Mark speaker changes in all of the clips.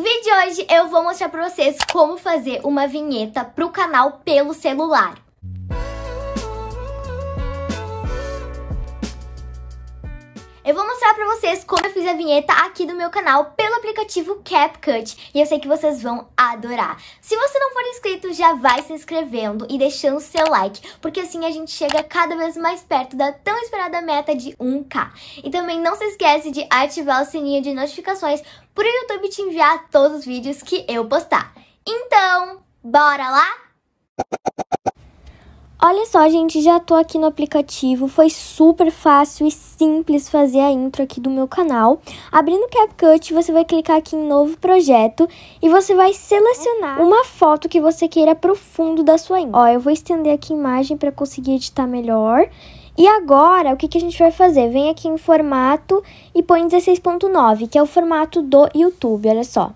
Speaker 1: No vídeo de hoje eu vou mostrar pra vocês como fazer uma vinheta pro canal pelo celular. Eu vou mostrar pra vocês como eu fiz a vinheta aqui do meu canal pelo aplicativo CapCut e eu sei que vocês vão adorar. Se você não for inscrito, já vai se inscrevendo e deixando seu like, porque assim a gente chega cada vez mais perto da tão esperada meta de 1k. E também não se esquece de ativar o sininho de notificações pro YouTube te enviar todos os vídeos que eu postar. Então, bora lá? Olha só, gente, já tô aqui no aplicativo, foi super fácil e simples fazer a intro aqui do meu canal. Abrindo o CapCut, você vai clicar aqui em novo projeto e você vai selecionar uma foto que você queira pro fundo da sua intro. Ó, eu vou estender aqui a imagem para conseguir editar melhor. E agora, o que, que a gente vai fazer? Vem aqui em formato e põe 16.9, que é o formato do YouTube, olha só.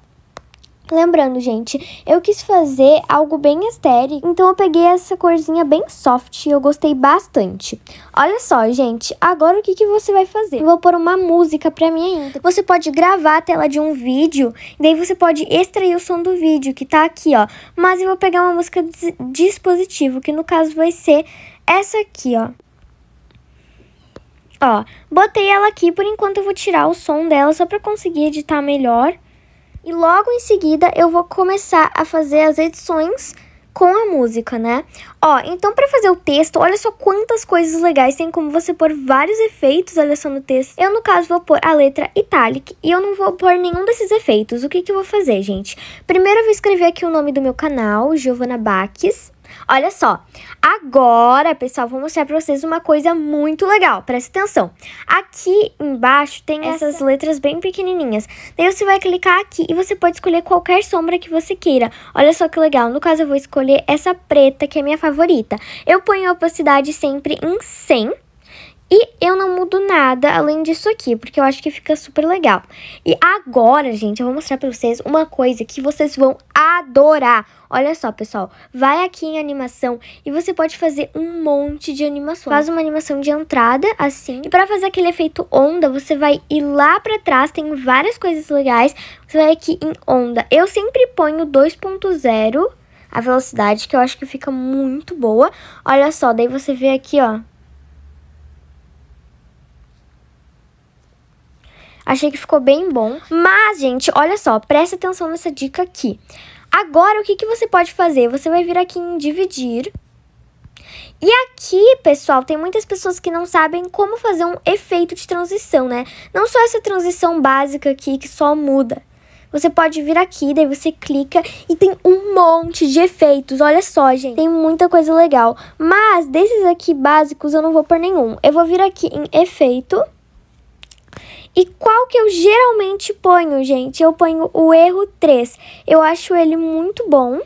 Speaker 1: Lembrando, gente, eu quis fazer algo bem estéreo, então eu peguei essa corzinha bem soft e eu gostei bastante. Olha só, gente, agora o que, que você vai fazer? Eu vou pôr uma música pra mim ainda. Você pode gravar a tela de um vídeo, e daí você pode extrair o som do vídeo, que tá aqui, ó. Mas eu vou pegar uma música de dispositivo, que no caso vai ser essa aqui, ó. Ó, botei ela aqui, por enquanto eu vou tirar o som dela só pra conseguir editar melhor. E logo em seguida eu vou começar a fazer as edições com a música, né? Ó, então para fazer o texto, olha só quantas coisas legais tem como você pôr vários efeitos, olha só no texto. Eu, no caso, vou pôr a letra italic e eu não vou pôr nenhum desses efeitos. O que que eu vou fazer, gente? Primeiro eu vou escrever aqui o nome do meu canal, Giovana Baques. Olha só, agora, pessoal, vou mostrar pra vocês uma coisa muito legal, presta atenção. Aqui embaixo tem Essa... essas letras bem pequenininhas, daí você vai clicar aqui e você pode escolher qualquer sombra que você queira. Olha só que legal, no caso eu vou escolher essa preta, que é minha favorita. Eu ponho a opacidade sempre em 100, e eu não mudo nada além disso aqui, porque eu acho que fica super legal. E agora, gente, eu vou mostrar pra vocês uma coisa que vocês vão adorar. Olha só, pessoal, vai aqui em animação e você pode fazer um monte de animações. Faz uma animação de entrada, assim. E pra fazer aquele efeito onda, você vai ir lá pra trás, tem várias coisas legais. Você vai aqui em onda. Eu sempre ponho 2.0 a velocidade, que eu acho que fica muito boa. Olha só, daí você vê aqui, ó, Achei que ficou bem bom. Mas, gente, olha só, presta atenção nessa dica aqui. Agora, o que, que você pode fazer? Você vai vir aqui em dividir. E aqui, pessoal, tem muitas pessoas que não sabem como fazer um efeito de transição, né? Não só essa transição básica aqui que só muda. Você pode vir aqui, daí você clica e tem um monte de efeitos. Olha só, gente, tem muita coisa legal. Mas desses aqui básicos eu não vou por nenhum. Eu vou vir aqui em efeito. E qual que eu geralmente ponho, gente? Eu ponho o erro 3. Eu acho ele muito bom.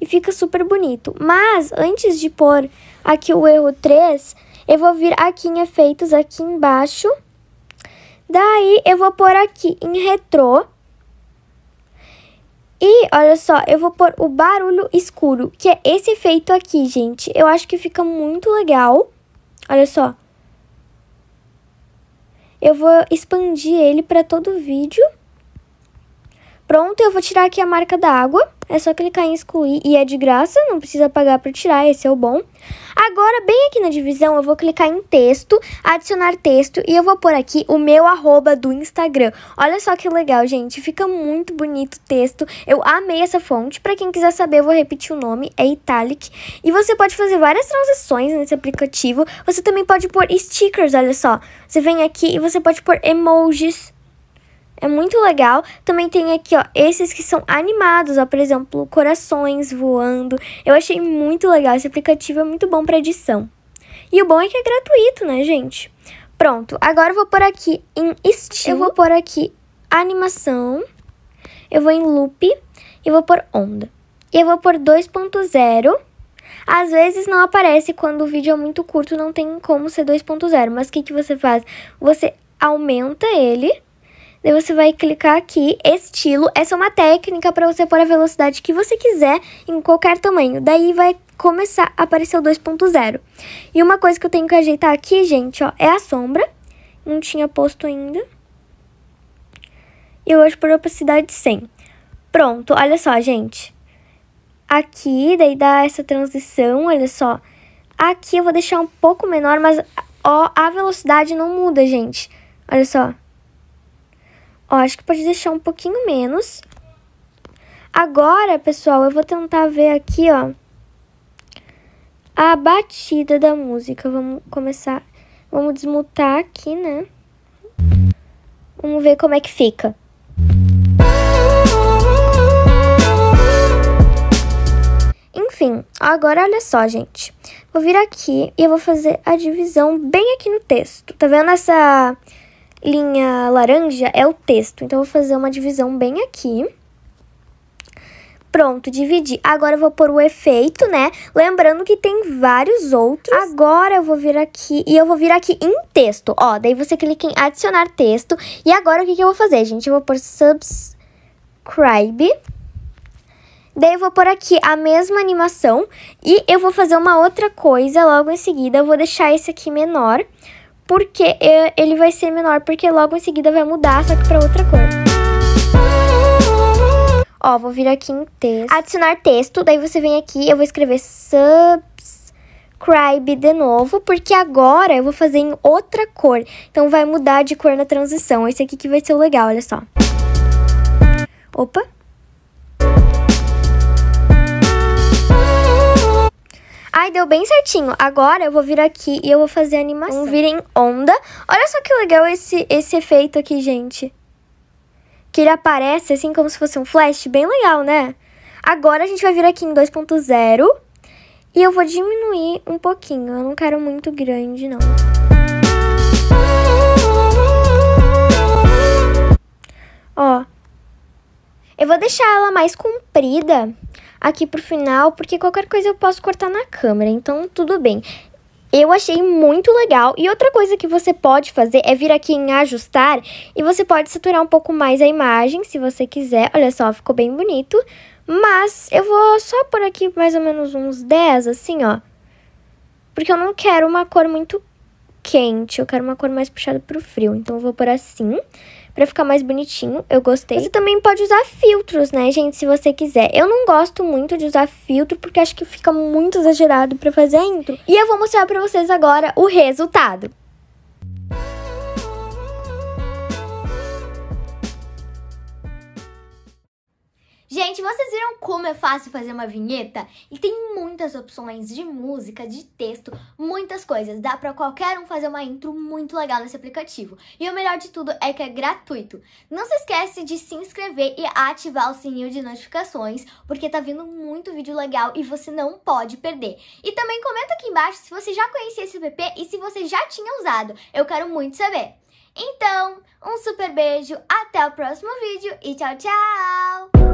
Speaker 1: E fica super bonito. Mas, antes de pôr aqui o erro 3, eu vou vir aqui em efeitos, aqui embaixo. Daí, eu vou pôr aqui em retrô. E, olha só, eu vou pôr o barulho escuro, que é esse efeito aqui, gente. Eu acho que fica muito legal. Olha só eu vou expandir ele para todo o vídeo. Pronto, eu vou tirar aqui a marca da água. É só clicar em excluir e é de graça, não precisa pagar para tirar, esse é o bom. Agora, bem aqui na divisão, eu vou clicar em texto, adicionar texto e eu vou pôr aqui o meu arroba do Instagram. Olha só que legal, gente. Fica muito bonito o texto. Eu amei essa fonte. Para quem quiser saber, eu vou repetir o nome, é Italic. E você pode fazer várias transições nesse aplicativo. Você também pode pôr stickers, olha só. Você vem aqui e você pode pôr emojis. É muito legal. Também tem aqui, ó, esses que são animados, ó, por exemplo, corações voando. Eu achei muito legal. Esse aplicativo é muito bom para edição. E o bom é que é gratuito, né, gente? Pronto, agora eu vou por aqui em estilo. Eu vou por aqui animação. Eu vou em loop e vou por onda. E eu vou por 2.0. Às vezes não aparece quando o vídeo é muito curto, não tem como ser 2.0. Mas o que, que você faz? Você aumenta ele Daí você vai clicar aqui, estilo. Essa é uma técnica para você pôr a velocidade que você quiser em qualquer tamanho. Daí vai começar a aparecer o 2.0. E uma coisa que eu tenho que ajeitar aqui, gente, ó, é a sombra. Não tinha posto ainda. E hoje por opacidade 100. Pronto, olha só, gente. Aqui, daí dá essa transição, olha só. Aqui eu vou deixar um pouco menor, mas ó, a velocidade não muda, gente. Olha só. Ó, acho que pode deixar um pouquinho menos. Agora, pessoal, eu vou tentar ver aqui, ó, a batida da música. Vamos começar, vamos desmutar aqui, né? Vamos ver como é que fica. Enfim, agora olha só, gente. Vou vir aqui e eu vou fazer a divisão bem aqui no texto. Tá vendo essa linha laranja é o texto. Então, eu vou fazer uma divisão bem aqui. Pronto, dividi. Agora eu vou pôr o efeito, né? Lembrando que tem vários outros. Agora eu vou vir aqui e eu vou vir aqui em texto. Ó, daí você clica em adicionar texto. E agora o que, que eu vou fazer, gente? Eu vou pôr subscribe. Daí eu vou pôr aqui a mesma animação e eu vou fazer uma outra coisa logo em seguida. Eu vou deixar esse aqui menor porque é, ele vai ser menor, porque logo em seguida vai mudar, só que para outra cor. Ó, vou vir aqui em texto, adicionar texto, daí você vem aqui, eu vou escrever subscribe de novo, porque agora eu vou fazer em outra cor, então vai mudar de cor na transição, esse aqui que vai ser o legal, olha só. Opa! Ai, deu bem certinho. Agora eu vou vir aqui e eu vou fazer a animação. Vamos vir em onda. Olha só que legal esse, esse efeito aqui, gente. Que ele aparece assim como se fosse um flash. Bem legal, né? Agora a gente vai vir aqui em 2.0. E eu vou diminuir um pouquinho. Eu não quero muito grande, não. Ó. Eu vou deixar ela mais comprida aqui pro final, porque qualquer coisa eu posso cortar na câmera, então tudo bem. Eu achei muito legal. E outra coisa que você pode fazer é vir aqui em ajustar e você pode saturar um pouco mais a imagem, se você quiser. Olha só, ficou bem bonito. Mas eu vou só por aqui mais ou menos uns 10, assim, ó. Porque eu não quero uma cor muito quente, eu quero uma cor mais puxada pro frio. Então eu vou por assim, pra ficar mais bonitinho, eu gostei. Você também pode usar filtros, né, gente, se você quiser. Eu não gosto muito de usar filtro, porque acho que fica muito exagerado pra fazer a intro. E eu vou mostrar pra vocês agora o resultado. Gente, vocês viram como é fácil fazer uma vinheta? E tem muitas opções de música, de texto, muitas coisas. Dá para qualquer um fazer uma intro muito legal nesse aplicativo. E o melhor de tudo é que é gratuito. Não se esquece de se inscrever e ativar o sininho de notificações, porque tá vindo muito vídeo legal e você não pode perder. E também comenta aqui embaixo se você já conhecia esse app e se você já tinha usado. Eu quero muito saber. Então, um super beijo, até o próximo vídeo e tchau, tchau!